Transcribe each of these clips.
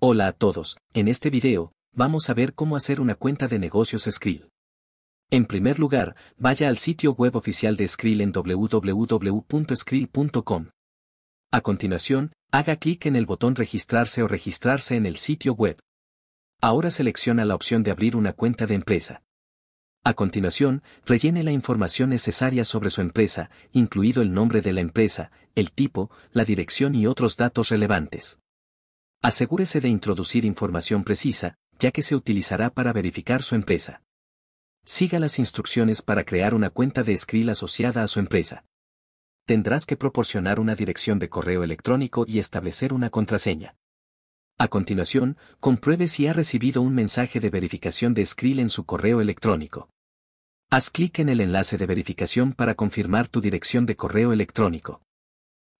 Hola a todos, en este video, vamos a ver cómo hacer una cuenta de negocios Skrill. En primer lugar, vaya al sitio web oficial de Skrill en www.skrill.com. A continuación, haga clic en el botón Registrarse o Registrarse en el sitio web. Ahora selecciona la opción de abrir una cuenta de empresa. A continuación, rellene la información necesaria sobre su empresa, incluido el nombre de la empresa, el tipo, la dirección y otros datos relevantes. Asegúrese de introducir información precisa, ya que se utilizará para verificar su empresa. Siga las instrucciones para crear una cuenta de Skrill asociada a su empresa. Tendrás que proporcionar una dirección de correo electrónico y establecer una contraseña. A continuación, compruebe si ha recibido un mensaje de verificación de Skrill en su correo electrónico. Haz clic en el enlace de verificación para confirmar tu dirección de correo electrónico.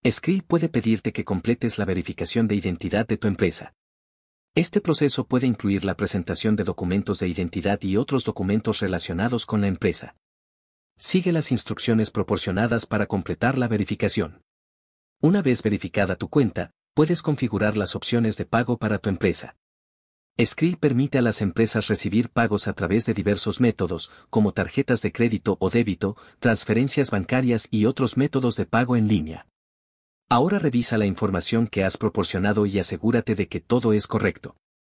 Skrill puede pedirte que completes la verificación de identidad de tu empresa. Este proceso puede incluir la presentación de documentos de identidad y otros documentos relacionados con la empresa. Sigue las instrucciones proporcionadas para completar la verificación. Una vez verificada tu cuenta, puedes configurar las opciones de pago para tu empresa. Skrill permite a las empresas recibir pagos a través de diversos métodos, como tarjetas de crédito o débito, transferencias bancarias y otros métodos de pago en línea. Ahora revisa la información que has proporcionado y asegúrate de que todo es correcto.